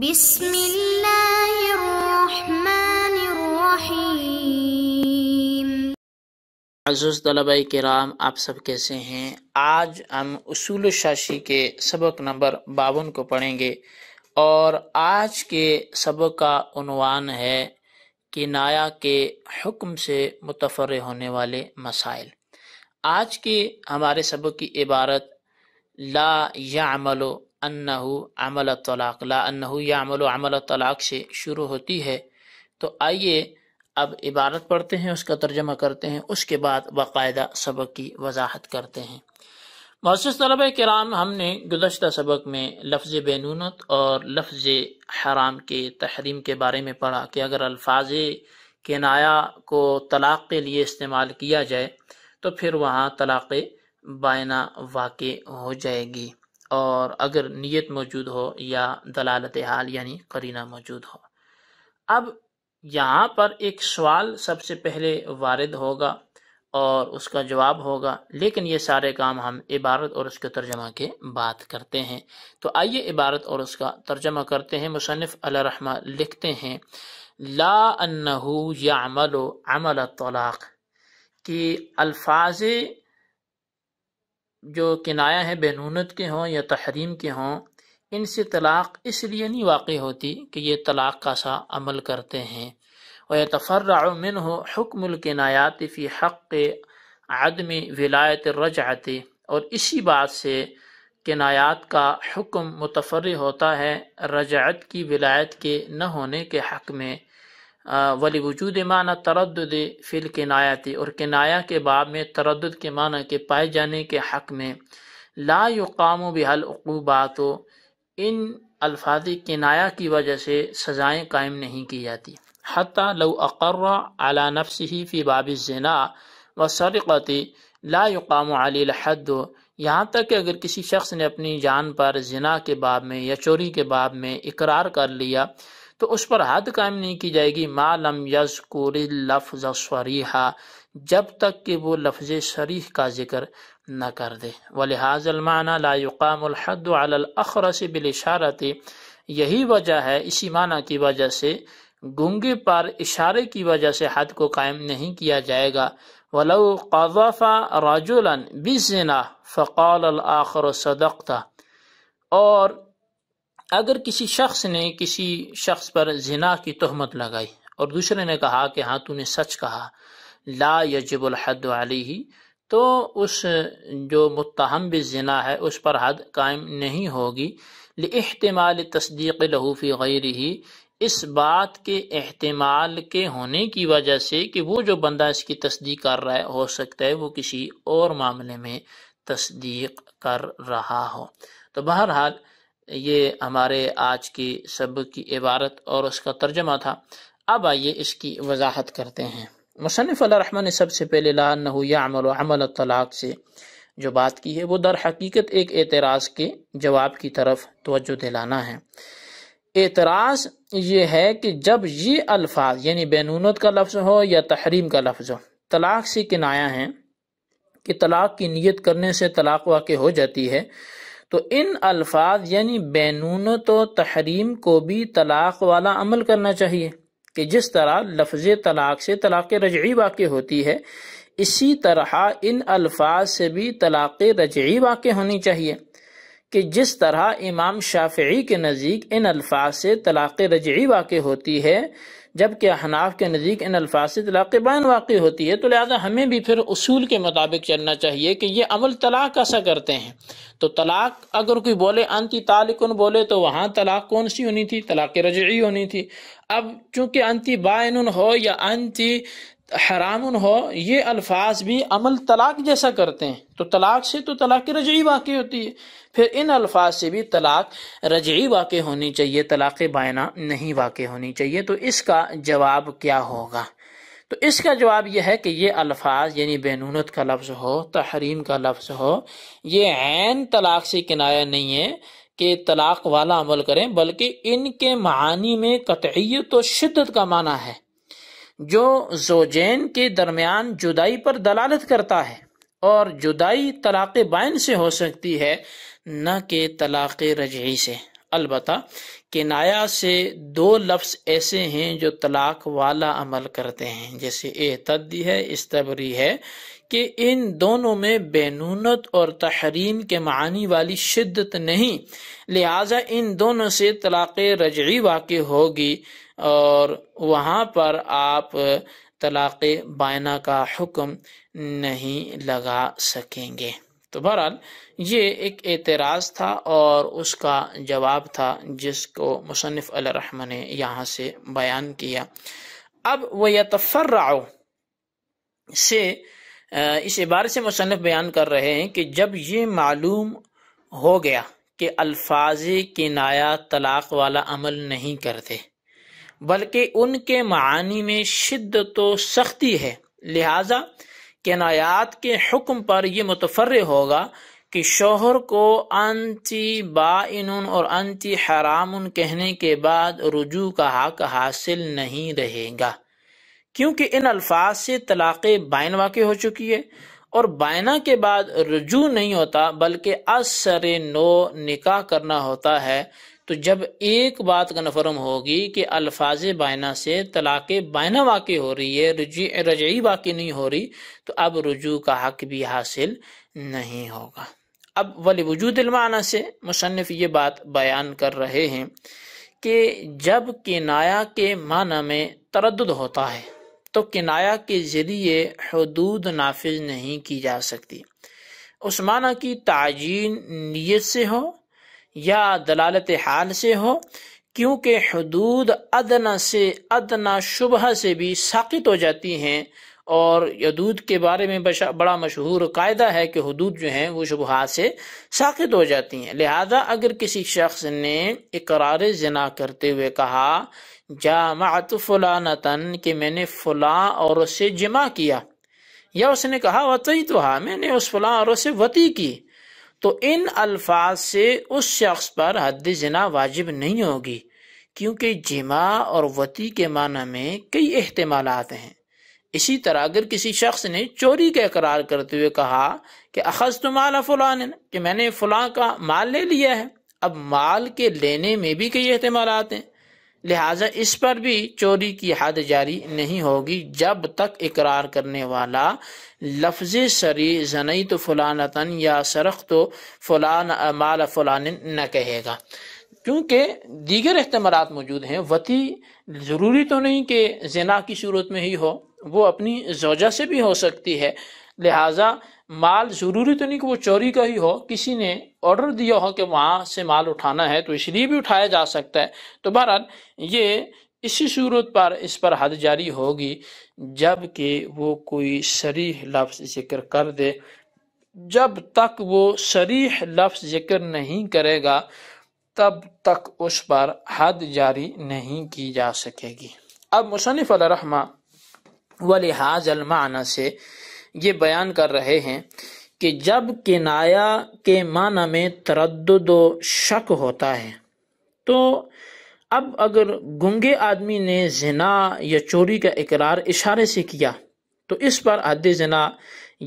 بسم الله الرحمن الرحيم कराम आप सब कैसे हैं आज हम उसूल शाशी के सबक नंबर बावन को पढ़ेंगे और आज के सबक का उनवान है कि नाया के हुक्म से मुतफ़र होने वाले मसाइल आज के हमारे सबक की इबारत ला यामलो अन्नहु अमल तलाक ला अन्नहु या अमल अमल तलाक से शुरू होती है तो आइए अब इबारत पढ़ते हैं उसका तर्जमा करते हैं उसके बाद बाकायदा सबक की वजाहत करते हैं मौसस तलब कराम हमने गुजशत सबक में लफ्ज़ बेनूनत और लफ्ज़ हराम के तहरीम के बारे में पढ़ा कि अगर अल्फाज के नाया को तलाक़ के लिए इस्तेमाल किया जाए तो फिर वहाँ तलाक़ बायना वाक़ हो जाएगी और अगर नीयत मौजूद हो या दलालत हाल यानी करीना मौजूद हो अब यहाँ पर एक सवाल सबसे पहले वारद होगा और उसका जवाब होगा लेकिन ये सारे काम हम इबारत और उसके तर्जमा के बात करते हैं तो आइए इबारत और उसका तर्जमा करते हैं मुसनफ़ रहमा लिखते हैं ला या अमल अमल तलाक़ कि अल्फाज जो किनाया है बेनूनत के हों या तहरीम के हों इन से तलाक़ इसलिए नहीं वाकई होती कि ये तलाक़ का सा अमल करते हैं और तफर्रमिन हो हकमुल किनायात फ़ी हक़ आदम विलायत रजाते और इसी बात से किनायात का हुक्म मुतफर होता है रजात की विलायत के न होने के हक़ में वली वजूद माना तरद फिल के नायाती और किनाया के बाब में तरद के माना के पाए जाने के हक़ में ला युकाम बहलबात इन अल्फाज किनाया की वजह से सज़ाएँ कायम नहीं की जाती हती लो अकर्रा अला नफ्स ही फ़ी बाब जना व सरक़ती ला युकाम हद यहाँ तक कि अगर किसी शख्स ने अपनी जान पर जना के बाब में या चोरी के बाब में इकरार कर लिया तो उस पर हद कायम नहीं की जाएगी मालम यजकुर लफ्ज शरीहा जब तक कि वो लफ्ज शरीह का जिक्र न कर दे वलिहाजलमाना से अलखरस बिलशारत यही वजह है इसी माना की वजह से गुंगे पर इशारे की वजह से हद को कायम नहीं किया जाएगा वलो कवाफा राजोलन बिजना फ़कौल आखर सदकता और अगर किसी शख्स ने किसी शख्स पर जिना की तहमत लगाई और दूसरे ने कहा कि हाँ तूने सच कहा ला यजबल हद वाली ही तो उस जो मुतहम जना है उस पर हद कायम नहीं होगी लहतमाल तस्दीक लहूफ़ी गैर ही इस बात के अहतमाल के होने की वजह से कि वो जो बंदा इसकी तस्दीक कर रहा है हो सकता है वो किसी और मामले में तस्दीक कर रहा हो तो बहरहाल ये हमारे आज की सब की इबारत और उसका तर्जमा था अब आइए इसकी वजाहत करते हैं मुसनफ़ ने सबसे पहले लानयामल अमल तलाक से जो बात की है वो दर हकीकत एक एतराज़ के जवाब की तरफ तोज्जो दिलाना है एतराज़ ये है कि जब ये अल्फाज यानी बैनूनत का लफ्ज़ हो या तहरीम का लफ्ज़ हो तलाक से किनाया है कि तलाक की नीयत करने से तलाक वाक़ हो जाती है तो इन अल्फाज यानी बैनून तो तहरीम को भी तलाक वाला अमल करना चाहिए कि जिस तरह लफज तलाक से तलाक रजई वाक़ होती है इसी तरह इन अल्फाज से भी तलाक रजई वाक़ होनी चाहिए कि जिस तरह इमाम शाफी के नज़दीक इन अल्फाज से तलाक रजई वाक़ होती है जबकि हनाफ के नज़दीक इन अल्फाज से तलाक़ तलाक़बान वाक़ होती है तो लिहाजा हमें भी फिर असूल के मुताबिक चलना चाहिए कि ये अमल तलाक कैसा करते हैं तो तलाक अगर कोई बोले अंति तालिकन बोले तो वहाँ तलाक कौन सी होनी थी तलाक रजी होनी थी अब चूंकि अंति बायन हो या अंति हराम हो ये अल्फाज भी अमल तलाक जैसा करते हैं तो तलाक से तो तलाक रजई वाकई होती है फिर इन अल्फाज से भी तलाक रजई वाक़ होनी चाहिए तलाक बायना नहीं वाक़ होनी चाहिए तो इसका जवाब क्या होगा तो इसका जवाब यह है कि ये अल्फाज यानी बैनूनत का लफ्ज़ हो तहरीम का लफ्ज़ हो ये ऐन तलाक से किनारा नहीं है कि तलाक वाला अमल करें बल्कि इनके मानी में कतियत तो शिद्दत का माना है जो जोजैन के दरमियान जुदाई पर दलालत करता है और जुदाई तलाक़ बैन से हो सकती है न कि तलाक़ रजही से अलबत् किनाया से दो लफ्स ऐसे हैं जो तलाक वाला अमल करते हैं जैसे एहतदी है इस्तबरी है कि इन दोनों में बेनूनत और तहरीम के मानी वाली शिद्दत नहीं लिहाजा इन दोनों से तलाक़ रजई वाकई होगी और वहां पर आप तलाक़ बायना का हुक्म नहीं लगा सकेंगे तो बहरहाल ये एक एतराज़ था और उसका जवाब था जिसको मुसनफ़ रहमा ने यहाँ से बयान किया अब वह यतफ़र्रा से इस इबारे से मुसनफ़ बयान कर रहे हैं कि जब ये मालूम हो गया कि अल्फाज नाया तलाक़ वाला अमल नहीं करते बल्कि उनके मानी में शद तो सख्ती है लिहाजा के नायात के हुक्म पर यह मुतफर होगा कि शोहर को अंति बान और अंति हराम कहने के बाद रुजू का हक हासिल नहीं रहेगा क्योंकि इन अल्फाज से तलाक़ बाइन वाक़ हो चुकी है और बायना के बाद रजू नहीं होता बल्कि असर नो निकाह करना होता है तो जब एक बात कन्फर्म होगी कि अल्फाज बायना से तलाक़ बायना वाक़ हो रही है रजी रजई वाकई नहीं हो रही तो अब रजू का हक भी हासिल नहीं होगा अब वली वजूद माना से मुसनफ़ ये बात बयान कर रहे हैं कि जब किनाया के माना में तरद होता है तो किनाया के ज़रिए हदूद नाफिज नहीं की जा सकती उस्माना की ताजीन नीयत से हो या दलालत हाल से हो क्योंकि हदूद अदना से अदना शुबह से भी साकित हो जाती हैं और यदूद के बारे में बड़ा मशहूर कायदा है कि हदूद जो हैं वो शुबहत से साखित हो जाती हैं लिहाजा अगर किसी शख्स ने इकरार जना करते हुए कहा जा फलाना तन कि मैंने फलां औरत से जमा किया या उसने कहा वतई तो हा मैंने उस फलां औरत से वती की तो इन अल्फाज से उस शख्स पर हद जना वाजिब नहीं होगी क्योंकि जिमा और वती के माना में कई अहतमालत हैं इसी तरह अगर किसी शख्स ने चोरी का इकरार करते हुए कहा कि अखज तो माल फलान कि मैंने फलां का माल ले लिया है अब माल के लेने में भी कई अहतमाल हैं लिहाजा इस पर भी चोरी की हद जारी नहीं होगी जब तक इकरार करने वाला लफ्ज सरी जनई तो फलानतन या सरख तो फलान माल फलान न कहेगा क्योंकि दीगर अहतमाल मौजूद हैं वती ज़रूरी तो नहीं कि जना की सूरत में ही हो वो अपनी जोजा से भी हो सकती है लिहाजा माल ज़रूरी तो नहीं कि वो चोरी का ही हो किसी ने ऑर्डर दिया हो कि वहाँ से माल उठाना है तो इसलिए भी उठाया जा सकता है तो बहरहाल ये इसी सूरत पर इस पर हद जारी होगी जबकि वो कोई शरीह लफ्ज़ जिक्र कर दे जब तक वो शरीह लफ्ज़ जिक्र नहीं करेगा तब तक उस पर हद जारी नहीं की जा सकेगी अब मुसनफ़ रहमा व लिहाज अलमाना से ये बयान कर रहे हैं कि जब किनाया के माना में तरद शक होता है तो अब अगर गंगे आदमी ने जना या चोरी का इकरार इशारे से किया तो इस पर हद जना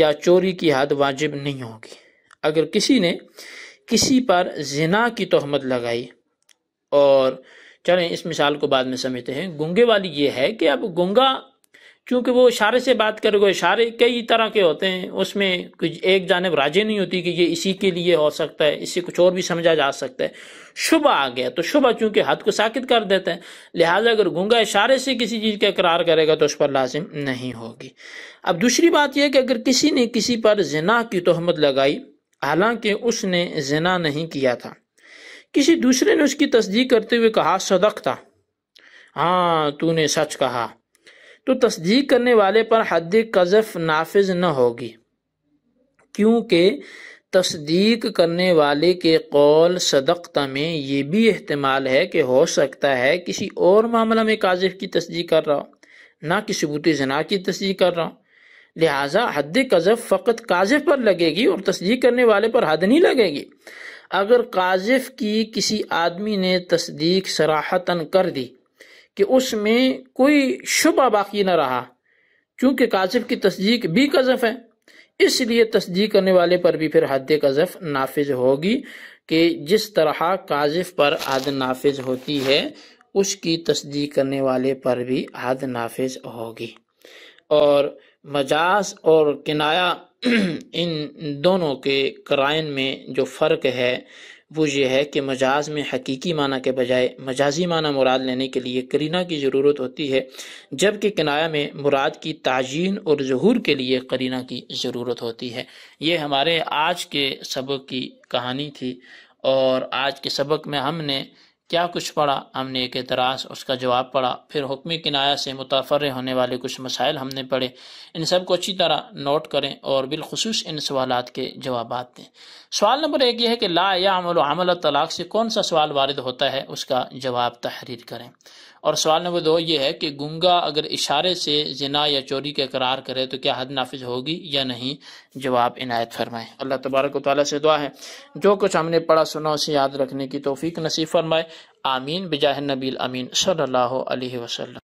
या चोरी की हद वाजिब नहीं होगी अगर किसी ने किसी पर जना की तहमत लगाई और चलें इस मिसाल को बाद में समझते हैं गंगे वाली ये है कि अब गंगा क्योंकि वो इशारे से बात करोगे इशारे कई तरह के होते हैं उसमें कुछ एक जानब राजे नहीं होती कि ये इसी के लिए हो सकता है इससे कुछ और भी समझा जा सकता है शुभ आ गया तो शुभ चूंकि हद को साकित कर देता है लिहाजा अगर गूंगा इशारे से किसी चीज़ का करार करेगा तो उस पर लाजिम नहीं होगी अब दूसरी बात यह कि अगर किसी ने किसी पर जना की तहमत लगाई हालांकि उसने जना नहीं किया था किसी दूसरे ने उसकी तस्दीक करते हुए कहा सदक था हाँ तूने सच कहा तो तस्दीक करने वाले पर हद कज़फ़ नाफिज न होगी क्योंकि तस्दीक करने वाले के कौल सदकता में ये भी अहतमाल है कि हो सकता है किसी और मामला में काजिफ की तस्दीक कर रहा हो ना कि सबूत जना की तस्दीक कर रहा हो लिहाजा हद कज़फ़ फ़कत काजिफ पर लगेगी और तस्दीक करने वाले पर हद नहीं लगेगी अगर काजिफ की किसी आदमी ने तस्दीक सराहतन कर दी कि उसमें कोई शुबा बाकी न रहा क्योंकि काजफ की तस्दीक भी कजफ है इसलिए तस्दीक करने वाले पर भी फिर हद कजफ नाफिज होगी कि जिस तरह काजिफ पर हद नाफिज होती है उसकी तस्दीक करने वाले पर भी हद नाफिज होगी और मजाज और किनाया इन दोनों के क्राइन में जो फ़र्क है वो ये है कि मजाज में हकीकी माना के बजाय मजाजी माना मुराद लेने के लिए करीना की ज़रूरत होती है जबकि किनाया में मुराद की ताजीन और जहूर के लिए करीना की ज़रूरत होती है ये हमारे आज के सबक की कहानी थी और आज के सबक में हमने क्या कुछ पढ़ा हमने एक एतराज़ उसका जवाब पढ़ा फिर हुक्मी किनाया से मुताफ़र होने वाले कुछ मसाइल हमने पढ़े इन सब को अच्छी तरह नोट करें और बिलखसूस इन सवाल के जवाब दें सवाल नंबर एक यह है कि ला या अमल अमल तलाक से कौन सा सवाल वारद होता है उसका जवाब तहरीर करें और सवाल नंबर दो ये है कि गुंगा अगर इशारे से जना या चोरी का करार करे तो क्या हद नाफिज होगी या नहीं जवाब इनायत फरमाएँ अल्लाह तबारक वाली से दुआ है जो कुछ हमने पढ़ा सुना उसे याद रखने की तोफ़ीक़ नसीब फरमाए आमीन बिजाह नबील अमीन सल्ला वसलम